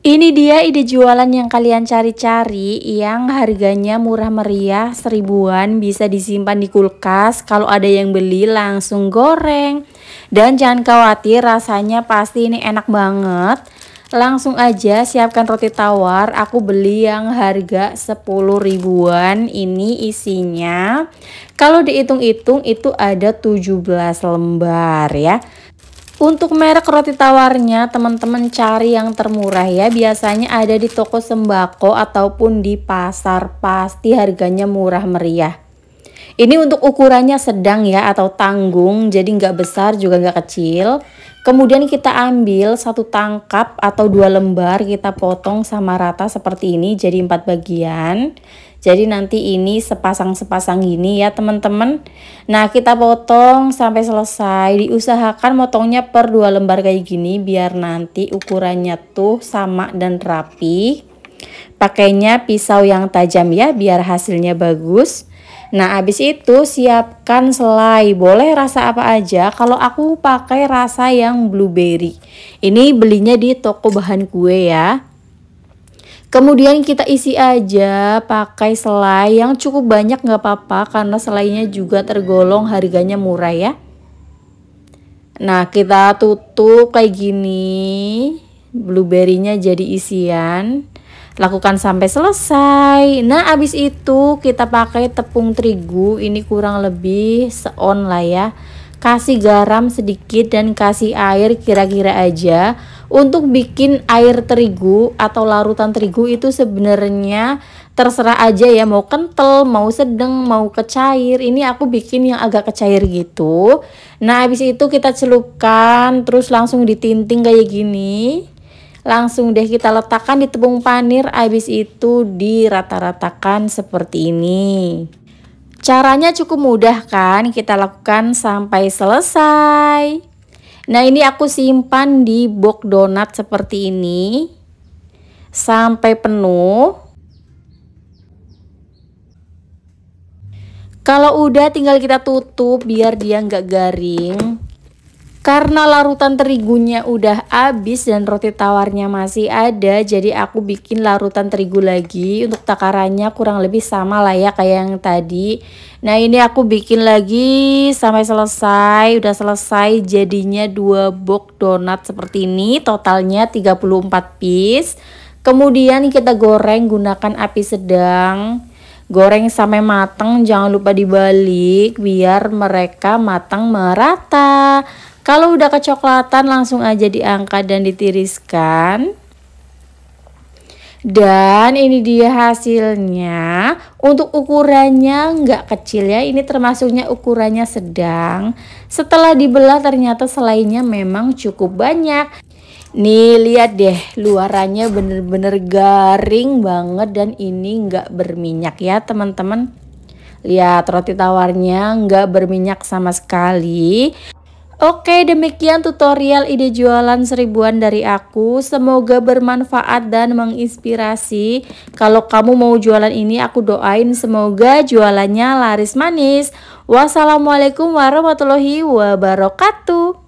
Ini dia ide jualan yang kalian cari-cari yang harganya murah meriah seribuan bisa disimpan di kulkas kalau ada yang beli langsung goreng dan jangan khawatir rasanya pasti ini enak banget langsung aja siapkan roti tawar aku beli yang harga 10 ribuan ini isinya kalau dihitung-hitung itu ada 17 lembar ya untuk merek roti tawarnya, teman-teman cari yang termurah ya. Biasanya ada di toko sembako ataupun di pasar, pasti harganya murah meriah. Ini untuk ukurannya sedang ya atau tanggung, jadi nggak besar juga nggak kecil. Kemudian kita ambil satu tangkap atau dua lembar, kita potong sama rata seperti ini jadi empat bagian jadi nanti ini sepasang-sepasang gini ya teman-teman nah kita potong sampai selesai diusahakan motongnya per dua lembar kayak gini biar nanti ukurannya tuh sama dan rapi pakainya pisau yang tajam ya biar hasilnya bagus Nah abis itu siapkan selai Boleh rasa apa aja Kalau aku pakai rasa yang blueberry Ini belinya di toko bahan kue ya Kemudian kita isi aja pakai selai yang cukup banyak nggak apa-apa karena selainya juga tergolong harganya murah ya. Nah kita tutup kayak gini blueberry-nya jadi isian. Lakukan sampai selesai. Nah abis itu kita pakai tepung terigu ini kurang lebih seon lah ya. Kasih garam sedikit dan kasih air kira-kira aja untuk bikin air terigu atau larutan terigu itu sebenarnya terserah aja ya mau kental, mau sedang, mau kecair. Ini aku bikin yang agak kecair gitu. Nah, habis itu kita celupkan terus langsung ditinting kayak gini. Langsung deh kita letakkan di tepung panir, habis itu dirata-ratakan seperti ini. Caranya cukup mudah kan? Kita lakukan sampai selesai. Nah ini aku simpan di box donat seperti ini sampai penuh. Kalau udah tinggal kita tutup biar dia nggak garing. Karena larutan terigunya udah habis dan roti tawarnya masih ada, jadi aku bikin larutan terigu lagi. Untuk takarannya kurang lebih sama lah ya kayak yang tadi. Nah, ini aku bikin lagi sampai selesai. Udah selesai jadinya dua box donat seperti ini, totalnya 34 piece. Kemudian kita goreng gunakan api sedang goreng sampai matang jangan lupa dibalik biar mereka matang merata kalau udah kecoklatan langsung aja diangkat dan ditiriskan. Dan ini dia hasilnya. Untuk ukurannya nggak kecil ya, ini termasuknya ukurannya sedang. Setelah dibelah ternyata selainnya memang cukup banyak. Nih lihat deh luarannya bener-bener garing banget dan ini nggak berminyak ya teman-teman. Lihat roti tawarnya nggak berminyak sama sekali. Oke, demikian tutorial ide jualan seribuan dari aku. Semoga bermanfaat dan menginspirasi. Kalau kamu mau jualan ini, aku doain semoga jualannya laris manis. Wassalamualaikum warahmatullahi wabarakatuh.